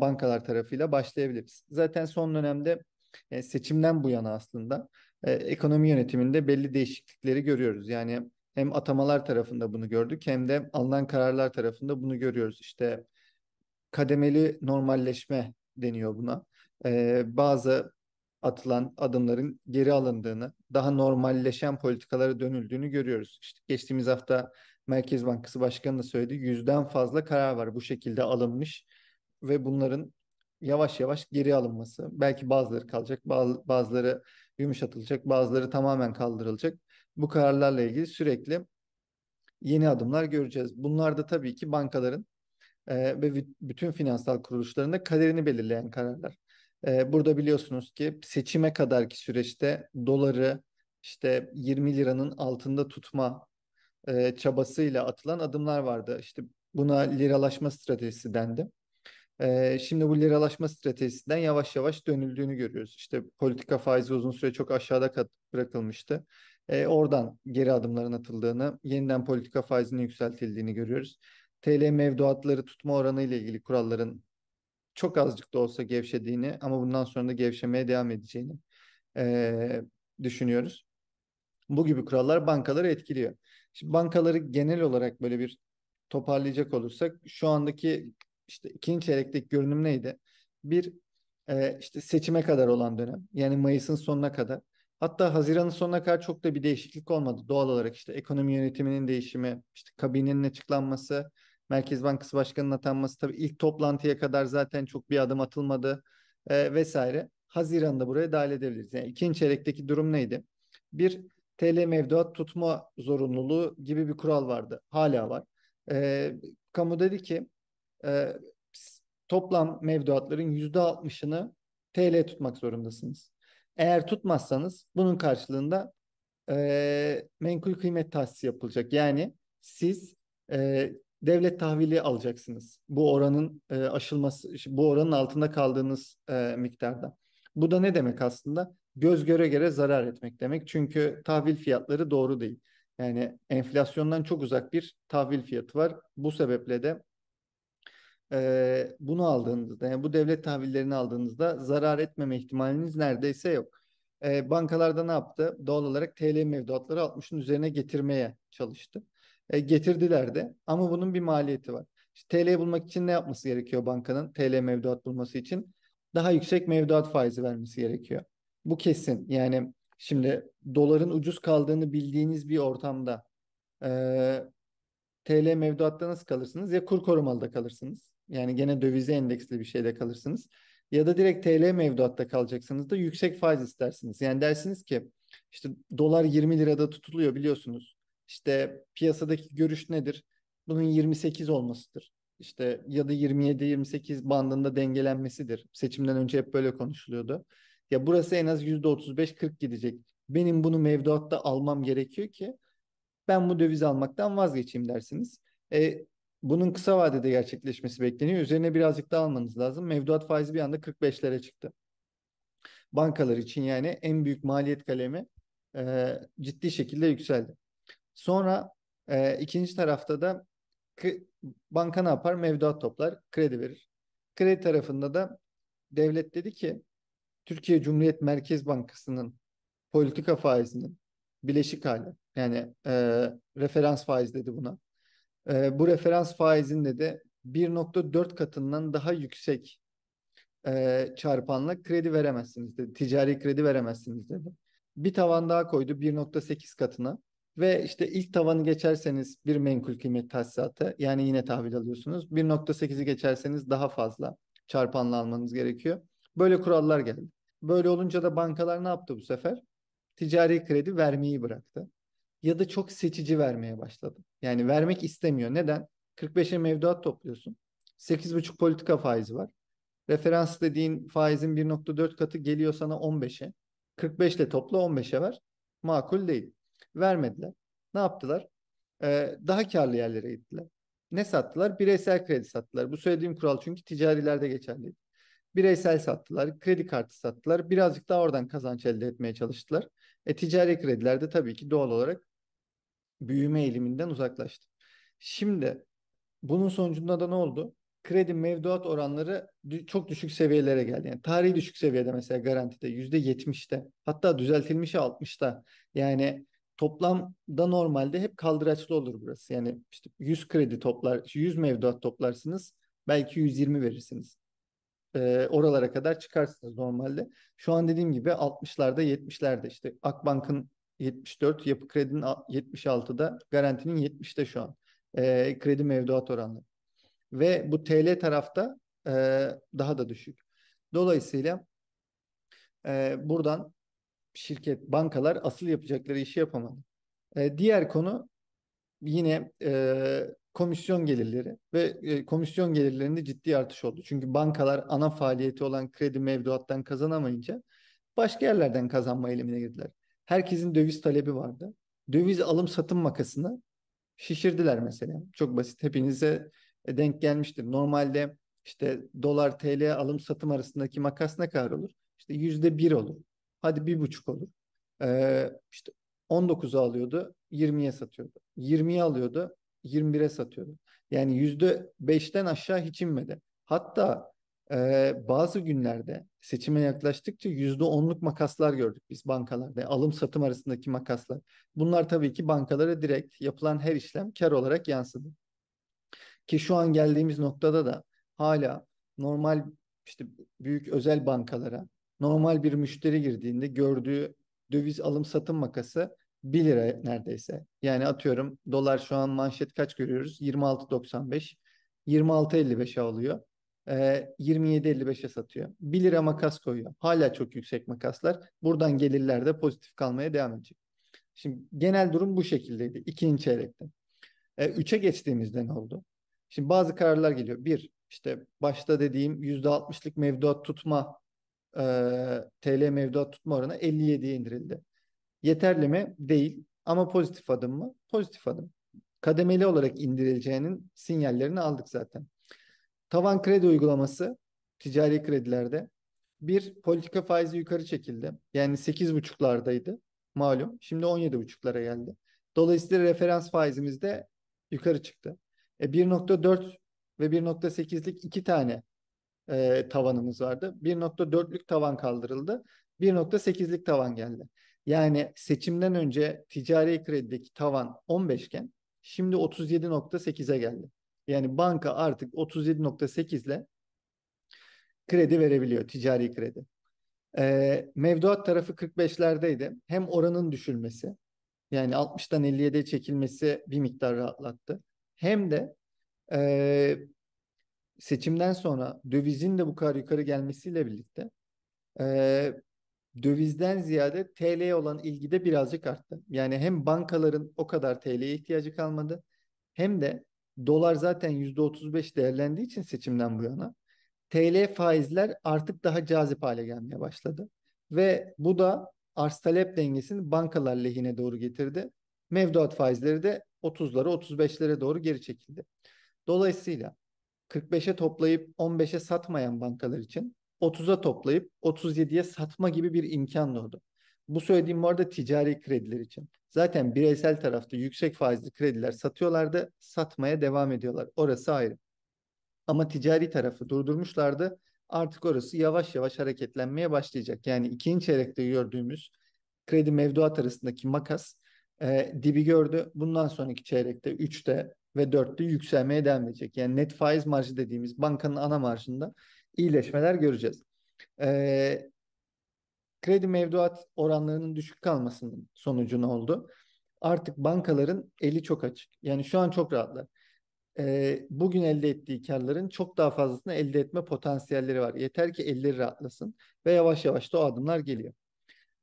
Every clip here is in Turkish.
bankalar tarafıyla başlayabiliriz. Zaten son dönemde e, seçimden bu yana aslında e, ekonomi yönetiminde belli değişiklikleri görüyoruz. Yani hem atamalar tarafında bunu gördük hem de alınan kararlar tarafında bunu görüyoruz. İşte kademeli normalleşme deniyor buna. E, bazı atılan adımların geri alındığını, daha normalleşen politikalara dönüldüğünü görüyoruz. İşte geçtiğimiz hafta Merkez Bankası Başkanı da söyledi. Yüzden fazla karar var bu şekilde alınmış ve bunların yavaş yavaş geri alınması. Belki bazıları kalacak, bazıları yumuşatılacak, bazıları tamamen kaldırılacak. Bu kararlarla ilgili sürekli yeni adımlar göreceğiz. Bunlar da tabii ki bankaların e, ve bütün finansal kuruluşlarında kaderini belirleyen kararlar. E, burada biliyorsunuz ki seçime kadarki süreçte doları işte 20 liranın altında tutma e, çabasıyla atılan adımlar vardı. İşte buna liralaşma stratejisi dendi şimdi bu liralaşma stratejisinden yavaş yavaş dönüldüğünü görüyoruz. İşte politika faizi uzun süre çok aşağıda kat, bırakılmıştı. oradan geri adımların atıldığını, yeniden politika faizinin yükseltildiğini görüyoruz. TL mevduatları tutma oranı ile ilgili kuralların çok azıcık da olsa gevşediğini ama bundan sonra da gevşemeye devam edeceğini e, düşünüyoruz. Bu gibi kurallar bankaları etkiliyor. Şimdi bankaları genel olarak böyle bir toparlayacak olursak şu andaki işte ikinci çeyrekteki görünüm neydi? Bir e, işte seçime kadar olan dönem yani Mayıs'ın sonuna kadar hatta Haziran'ın sonuna kadar çok da bir değişiklik olmadı doğal olarak işte ekonomi yönetiminin değişimi işte kabinenin açıklanması Merkez Bankası Başkanı'nın atanması tabii ilk toplantıya kadar zaten çok bir adım atılmadı e, vesaire. Haziran'da buraya dahil edebiliriz. Yani ikinci çeyrekteki durum neydi? Bir TL mevduat tutma zorunluluğu gibi bir kural vardı. Hala var. E, kamu dedi ki e, toplam mevduatların %60'ını TL tutmak zorundasınız. Eğer tutmazsanız bunun karşılığında e, menkul kıymet tahsisi yapılacak. Yani siz e, devlet tahvili alacaksınız. Bu oranın e, aşılması, bu oranın altında kaldığınız e, miktarda. Bu da ne demek aslında? Göz göre göre zarar etmek demek. Çünkü tahvil fiyatları doğru değil. Yani enflasyondan çok uzak bir tahvil fiyatı var. Bu sebeple de e, bunu aldığınızda yani bu devlet tahvillerini aldığınızda zarar etmeme ihtimaliniz neredeyse yok. E, bankalarda ne yaptı? Doğal olarak TL mevduatları 60'ın üzerine getirmeye çalıştı. E, getirdiler de ama bunun bir maliyeti var. İşte TL bulmak için ne yapması gerekiyor bankanın? TL mevduat bulması için daha yüksek mevduat faizi vermesi gerekiyor. Bu kesin. Yani şimdi doların ucuz kaldığını bildiğiniz bir ortamda e, TL mevduatta nasıl kalırsınız? Ya kur korumalıda kalırsınız. Yani gene dövize endeksli bir şeyde kalırsınız. Ya da direkt TL mevduatta kalacaksınız da yüksek faiz istersiniz. Yani dersiniz ki işte dolar 20 lirada tutuluyor biliyorsunuz. İşte piyasadaki görüş nedir? Bunun 28 olmasıdır. İşte ya da 27-28 bandında dengelenmesidir. Seçimden önce hep böyle konuşuluyordu. Ya burası en az %35-40 gidecek. Benim bunu mevduatta almam gerekiyor ki ben bu döviz almaktan vazgeçeyim dersiniz. E, bunun kısa vadede gerçekleşmesi bekleniyor. Üzerine birazcık daha almanız lazım. Mevduat faizi bir anda 45'lere çıktı. Bankalar için yani en büyük maliyet kalemi e, ciddi şekilde yükseldi. Sonra e, ikinci tarafta da banka ne yapar? Mevduat toplar, kredi verir. Kredi tarafında da devlet dedi ki Türkiye Cumhuriyet Merkez Bankası'nın politika faizinin bileşik hali. Yani e, referans faiz dedi buna. E, bu referans faizinde de 1.4 katından daha yüksek e, çarpanla kredi veremezsiniz dedi. Ticari kredi veremezsiniz dedi. Bir tavan daha koydu 1.8 katına. Ve işte ilk tavanı geçerseniz bir menkul kıymet tahsisatı yani yine tahvil alıyorsunuz. 1.8'i geçerseniz daha fazla çarpanla almanız gerekiyor. Böyle kurallar geldi. Böyle olunca da bankalar ne yaptı bu sefer? ticari kredi vermeyi bıraktı. Ya da çok seçici vermeye başladı. Yani vermek istemiyor. Neden? 45'e mevduat topluyorsun. 8,5 politika faizi var. Referans dediğin faizin 1.4 katı geliyor sana 15'e. 45 ile topla 15'e ver. Makul değil. Vermediler. Ne yaptılar? Ee, daha karlı yerlere gittiler. Ne sattılar? Bireysel kredi sattılar. Bu söylediğim kural çünkü ticarilerde geçerliydi. Bireysel sattılar, kredi kartı sattılar. Birazcık daha oradan kazanç elde etmeye çalıştılar. E ticari krediler de tabii ki doğal olarak büyüme eğiliminden uzaklaştı. Şimdi bunun sonucunda da ne oldu? Kredi mevduat oranları çok düşük seviyelere geldi. Yani tarihi düşük seviyede mesela garantide %70'te hatta düzeltilmiş 60'ta. Yani toplamda normalde hep kaldıraçlı olur burası. Yani işte 100 kredi toplar, 100 mevduat toplarsınız belki 120 verirsiniz e, oralara kadar çıkarsınız normalde. Şu an dediğim gibi 60'larda 70'lerde işte Akbank'ın 74, Yapı Kredi'nin 76'da, Garanti'nin 70'te şu an e, kredi mevduat oranları. Ve bu TL tarafta e, daha da düşük. Dolayısıyla e, buradan şirket, bankalar asıl yapacakları işi yapamadı. E, diğer konu yine e, komisyon gelirleri ve e, komisyon gelirlerinde ciddi artış oldu. Çünkü bankalar ana faaliyeti olan kredi mevduattan kazanamayınca başka yerlerden kazanma eylemine girdiler. Herkesin döviz talebi vardı. Döviz alım satım makasını şişirdiler mesela. Çok basit hepinize e, denk gelmiştir. Normalde işte dolar TL alım satım arasındaki makas ne kadar olur? İşte yüzde bir olur. Hadi bir buçuk olur. Ee, işte 19'a alıyordu 20'ye satıyordu. 20'ye alıyordu 21'e satıyordu. Yani %5'ten aşağı hiç inmedi. Hatta e, bazı günlerde seçime yaklaştıkça %10'luk makaslar gördük biz bankalarda. alım satım arasındaki makaslar. Bunlar tabii ki bankalara direkt yapılan her işlem kar olarak yansıdı. Ki şu an geldiğimiz noktada da hala normal işte büyük özel bankalara normal bir müşteri girdiğinde gördüğü döviz alım satım makası 1 lira neredeyse. Yani atıyorum dolar şu an manşet kaç görüyoruz? 26.95. 26.55'e alıyor. E, ee, 27.55'e satıyor. 1 lira makas koyuyor. Hala çok yüksek makaslar. Buradan gelirler de pozitif kalmaya devam edecek. Şimdi genel durum bu şekildeydi. ikinci çeyrekte. E, üçe geçtiğimizde ne oldu? Şimdi bazı kararlar geliyor. Bir, işte başta dediğim %60'lık mevduat tutma e, TL mevduat tutma oranı 57'ye indirildi. Yeterli mi? Değil. Ama pozitif adım mı? Pozitif adım. Kademeli olarak indirileceğinin sinyallerini aldık zaten. Tavan kredi uygulaması ticari kredilerde bir politika faizi yukarı çekildi. Yani 8,5'lardaydı malum. Şimdi 17,5'lara geldi. Dolayısıyla referans faizimiz de yukarı çıktı. E 1.4 ve 1.8'lik iki tane e, tavanımız vardı. 1.4'lük tavan kaldırıldı. 1.8'lik tavan geldi. Yani seçimden önce ticari kredideki tavan 15 iken şimdi 37.8'e geldi. Yani banka artık 37.8 ile kredi verebiliyor ticari kredi. Ee, mevduat tarafı 45'lerdeydi. Hem oranın düşülmesi yani 60'tan 57'ye çekilmesi bir miktar rahatlattı. Hem de e, seçimden sonra dövizin de bu kadar yukarı gelmesiyle birlikte e, dövizden ziyade TL'ye olan ilgi de birazcık arttı. Yani hem bankaların o kadar TL'ye ihtiyacı kalmadı hem de dolar zaten %35 değerlendiği için seçimden bu yana TL faizler artık daha cazip hale gelmeye başladı. Ve bu da arz talep dengesini bankalar lehine doğru getirdi. Mevduat faizleri de 30'lara 35'lere doğru geri çekildi. Dolayısıyla 45'e toplayıp 15'e satmayan bankalar için 30'a toplayıp 37'ye satma gibi bir imkan doğdu. Bu söylediğim bu arada ticari krediler için. Zaten bireysel tarafta yüksek faizli krediler satıyorlardı, satmaya devam ediyorlar. Orası ayrı. Ama ticari tarafı durdurmuşlardı. Artık orası yavaş yavaş hareketlenmeye başlayacak. Yani ikinci çeyrekte gördüğümüz kredi mevduat arasındaki makas e, dibi gördü. Bundan sonraki çeyrekte 3'te ve 4'te yükselmeye devam edecek. Yani net faiz marjı dediğimiz bankanın ana marjında iyileşmeler göreceğiz. E, kredi mevduat oranlarının düşük kalmasının sonucu ne oldu? Artık bankaların eli çok açık. Yani şu an çok rahatlar. E, bugün elde ettiği karların çok daha fazlasını elde etme potansiyelleri var. Yeter ki elleri rahatlasın ve yavaş yavaş da o adımlar geliyor.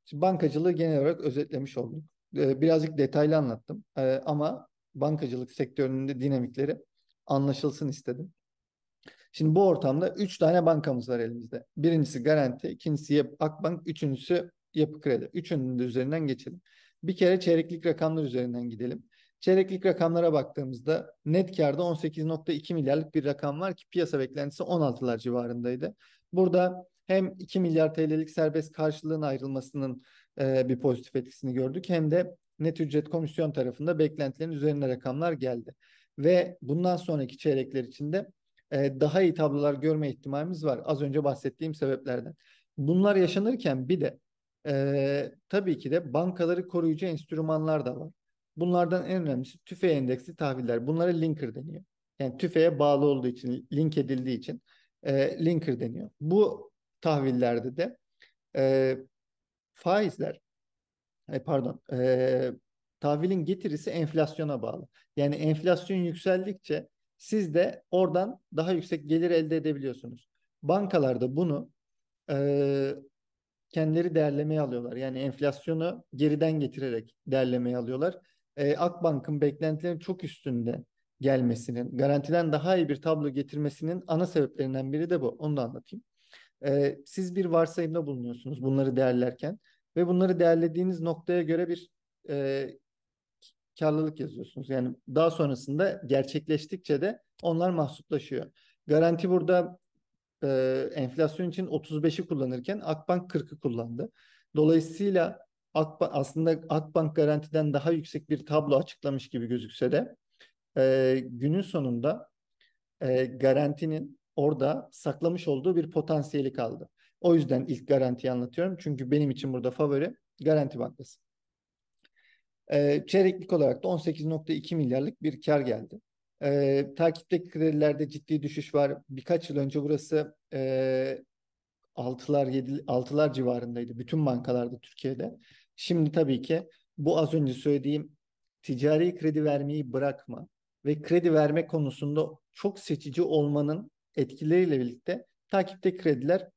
Şimdi bankacılığı genel olarak özetlemiş olduk. E, birazcık detaylı anlattım e, ama bankacılık sektörünün dinamikleri anlaşılsın istedim. Şimdi bu ortamda 3 tane bankamız var elimizde. Birincisi Garanti, ikincisi Yap Akbank, üçüncüsü Yapı Kredi. Üçünün de üzerinden geçelim. Bir kere çeyreklik rakamlar üzerinden gidelim. Çeyreklik rakamlara baktığımızda net karda 18.2 milyarlık bir rakam var ki piyasa beklentisi 16'lar civarındaydı. Burada hem 2 milyar TL'lik serbest karşılığın ayrılmasının e, bir pozitif etkisini gördük hem de net ücret komisyon tarafında beklentilerin üzerine rakamlar geldi. Ve bundan sonraki çeyrekler içinde e, daha iyi tablolar görme ihtimalimiz var. Az önce bahsettiğim sebeplerden. Bunlar yaşanırken bir de e, tabii ki de bankaları koruyucu enstrümanlar da var. Bunlardan en önemlisi tüfe endeksli tahviller. Bunlara linker deniyor. Yani tüfeye bağlı olduğu için, link edildiği için e, linker deniyor. Bu tahvillerde de e, faizler, e, pardon, e, tahvilin getirisi enflasyona bağlı. Yani enflasyon yükseldikçe siz de oradan daha yüksek gelir elde edebiliyorsunuz. Bankalar da bunu e, kendileri değerlemeye alıyorlar. Yani enflasyonu geriden getirerek değerlemeye alıyorlar. E, Akbank'ın beklentilerin çok üstünde gelmesinin, garantiden daha iyi bir tablo getirmesinin ana sebeplerinden biri de bu. Onu da anlatayım. E, siz bir varsayımda bulunuyorsunuz bunları değerlerken ve bunları değerlediğiniz noktaya göre bir e, karlılık yazıyorsunuz. Yani daha sonrasında gerçekleştikçe de onlar mahsuplaşıyor. Garanti burada e, enflasyon için 35'i kullanırken Akbank 40'ı kullandı. Dolayısıyla Akbank, aslında Akbank garantiden daha yüksek bir tablo açıklamış gibi gözükse de e, günün sonunda e, garantinin orada saklamış olduğu bir potansiyeli kaldı. O yüzden ilk garantiyi anlatıyorum. Çünkü benim için burada favori Garanti Bankası. E, çeyreklik olarak da 18.2 milyarlık bir kar geldi. E, takipteki kredilerde ciddi düşüş var. Birkaç yıl önce burası e, 6'lar 7 6'lar civarındaydı bütün bankalarda Türkiye'de. Şimdi tabii ki bu az önce söylediğim ticari kredi vermeyi bırakma ve kredi verme konusunda çok seçici olmanın etkileriyle birlikte takipte krediler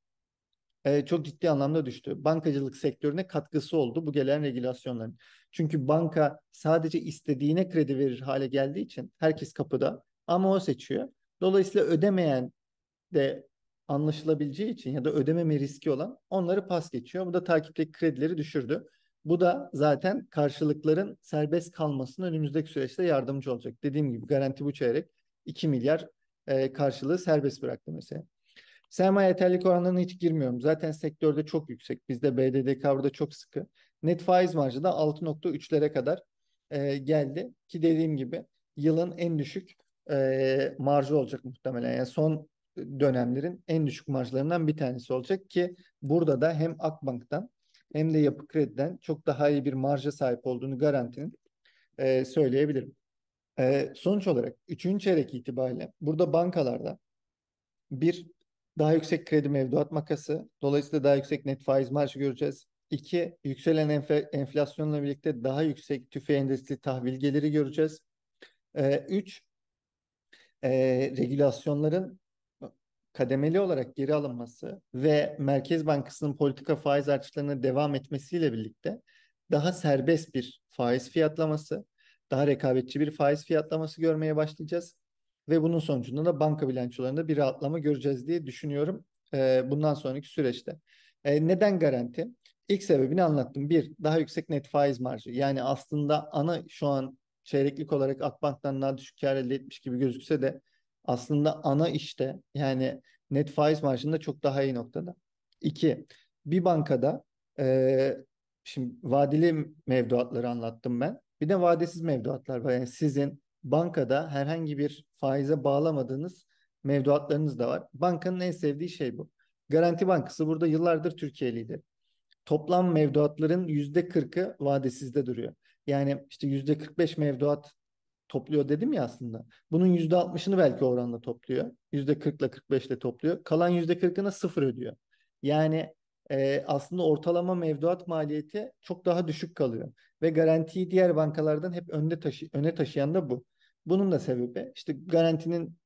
e, çok ciddi anlamda düştü. Bankacılık sektörüne katkısı oldu bu gelen regülasyonların. Çünkü banka sadece istediğine kredi verir hale geldiği için herkes kapıda ama o seçiyor. Dolayısıyla ödemeyen de anlaşılabileceği için ya da ödememe riski olan onları pas geçiyor. Bu da takipteki kredileri düşürdü. Bu da zaten karşılıkların serbest kalmasının önümüzdeki süreçte yardımcı olacak. Dediğim gibi garanti bu çeyrek 2 milyar e, karşılığı serbest bıraktı mesela. Sermaye yeterlik oranlarına hiç girmiyorum. Zaten sektörde çok yüksek. Bizde BDDK burada çok sıkı. Net faiz marjı da 6.3'lere kadar e, geldi. Ki dediğim gibi yılın en düşük e, marjı olacak muhtemelen. Yani son dönemlerin en düşük marjlarından bir tanesi olacak ki burada da hem Akbank'tan hem de Yapı Kredi'den çok daha iyi bir marja sahip olduğunu garantinin e, söyleyebilirim. E, sonuç olarak 3. çeyrek itibariyle burada bankalarda bir daha yüksek kredi mevduat makası dolayısıyla daha yüksek net faiz marjı göreceğiz. İki, yükselen enf- enflasyonla birlikte daha yüksek tüfe endüstri tahvil geliri göreceğiz. Ee, üç, e, regülasyonların kademeli olarak geri alınması ve Merkez Bankası'nın politika faiz artışlarına devam etmesiyle birlikte daha serbest bir faiz fiyatlaması, daha rekabetçi bir faiz fiyatlaması görmeye başlayacağız. Ve bunun sonucunda da banka bilançolarında bir rahatlama göreceğiz diye düşünüyorum e, bundan sonraki süreçte. E, neden garanti? İlk sebebini anlattım. Bir, daha yüksek net faiz marjı. Yani aslında ana şu an çeyreklik olarak Akbank'tan daha düşük kar elde etmiş gibi gözükse de aslında ana işte yani net faiz marjında çok daha iyi noktada. İki, bir bankada e, şimdi vadeli mevduatları anlattım ben. Bir de vadesiz mevduatlar var. Yani sizin bankada herhangi bir faize bağlamadığınız mevduatlarınız da var. Bankanın en sevdiği şey bu. Garanti Bankası burada yıllardır Türkiye lideri toplam mevduatların yüzde kırkı vadesizde duruyor. Yani işte yüzde 45 mevduat topluyor dedim ya aslında. Bunun yüzde altmışını belki oranla topluyor. Yüzde 40 ile 45 ile topluyor. Kalan yüzde 40'ına sıfır ödüyor. Yani e, aslında ortalama mevduat maliyeti çok daha düşük kalıyor. Ve garantiyi diğer bankalardan hep önde taşı öne taşıyan da bu. Bunun da sebebi işte garantinin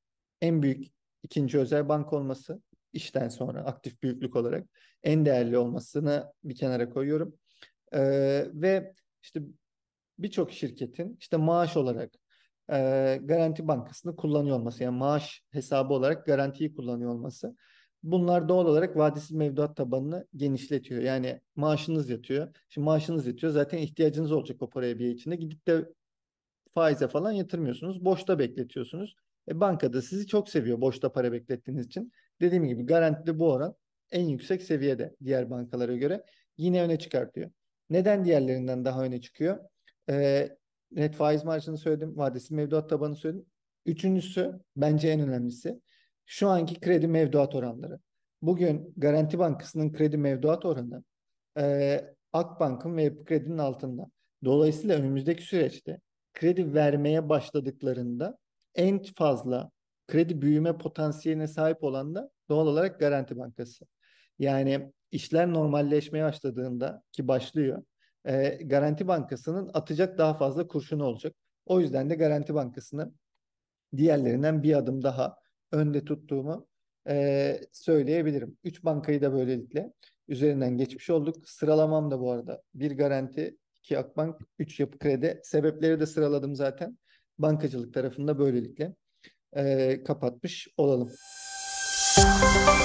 en büyük ikinci özel bank olması işten sonra aktif büyüklük olarak en değerli olmasını bir kenara koyuyorum. E, ve işte birçok şirketin işte maaş olarak e, Garanti Bankası'nı kullanıyor olması yani maaş hesabı olarak garantiyi kullanıyor olması. Bunlar doğal olarak vadesiz mevduat tabanını genişletiyor. Yani maaşınız yatıyor. Şimdi maaşınız yatıyor. Zaten ihtiyacınız olacak o paraya bir içinde. Gidip de faize falan yatırmıyorsunuz. Boşta bekletiyorsunuz. E, banka sizi çok seviyor boşta para beklettiğiniz için. Dediğim gibi garantide bu oran en yüksek seviyede diğer bankalara göre yine öne çıkartıyor. Neden diğerlerinden daha öne çıkıyor? E, net faiz marjını söyledim, vadesi mevduat tabanı söyledim. Üçüncüsü bence en önemlisi şu anki kredi mevduat oranları. Bugün Garanti Bankası'nın kredi mevduat oranı e, Akbank'ın ve Yapı Kredi'nin altında. Dolayısıyla önümüzdeki süreçte kredi vermeye başladıklarında en fazla kredi büyüme potansiyeline sahip olan da doğal olarak Garanti Bankası. Yani işler normalleşmeye başladığında ki başlıyor e, Garanti Bankası'nın atacak daha fazla kurşunu olacak. O yüzden de Garanti Bankası'nı diğerlerinden bir adım daha önde tuttuğumu e, söyleyebilirim. Üç bankayı da böylelikle üzerinden geçmiş olduk. Sıralamam da bu arada bir garanti, iki Akbank, üç yapı kredi. Sebepleri de sıraladım zaten bankacılık tarafında böylelikle kapatmış olalım. Müzik